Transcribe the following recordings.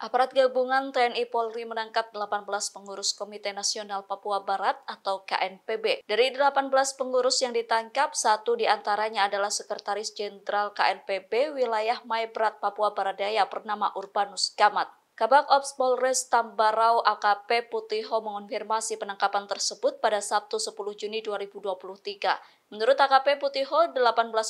Aparat gabungan TNI Polri menangkap 18 pengurus Komite Nasional Papua Barat atau KNPB. Dari 18 pengurus yang ditangkap, satu diantaranya adalah Sekretaris Jenderal KNPB wilayah Maibrat Papua Barat Daya bernama Urbanus Kamat. Kabak Ops Polres Tambarau AKP Putiho mengonfirmasi penangkapan tersebut pada Sabtu 10 Juni 2023. Menurut AKP Putiho, 18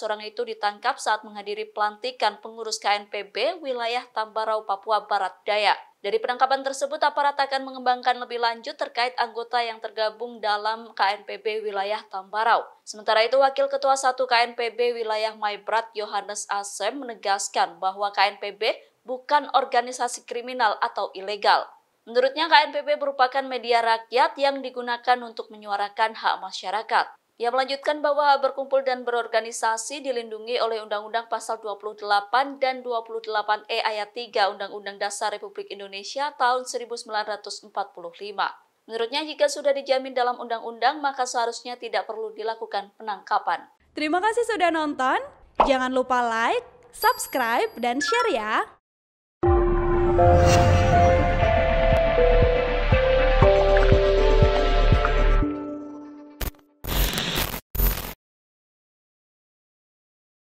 orang itu ditangkap saat menghadiri pelantikan pengurus KNPB wilayah Tambarau, Papua Barat Daya. Dari penangkapan tersebut, aparat akan mengembangkan lebih lanjut terkait anggota yang tergabung dalam KNPB wilayah Tambarau. Sementara itu, Wakil Ketua 1 KNPB wilayah Maibrat Yohanes Asem menegaskan bahwa KNPB bukan organisasi kriminal atau ilegal. Menurutnya KNPB merupakan media rakyat yang digunakan untuk menyuarakan hak masyarakat. Ia melanjutkan bahwa berkumpul dan berorganisasi dilindungi oleh Undang-Undang Pasal 28 dan 28E Ayat 3 Undang-Undang Dasar Republik Indonesia tahun 1945. Menurutnya jika sudah dijamin dalam undang-undang maka seharusnya tidak perlu dilakukan penangkapan. Terima kasih sudah nonton. Jangan lupa like, subscribe, dan share ya. Thank you.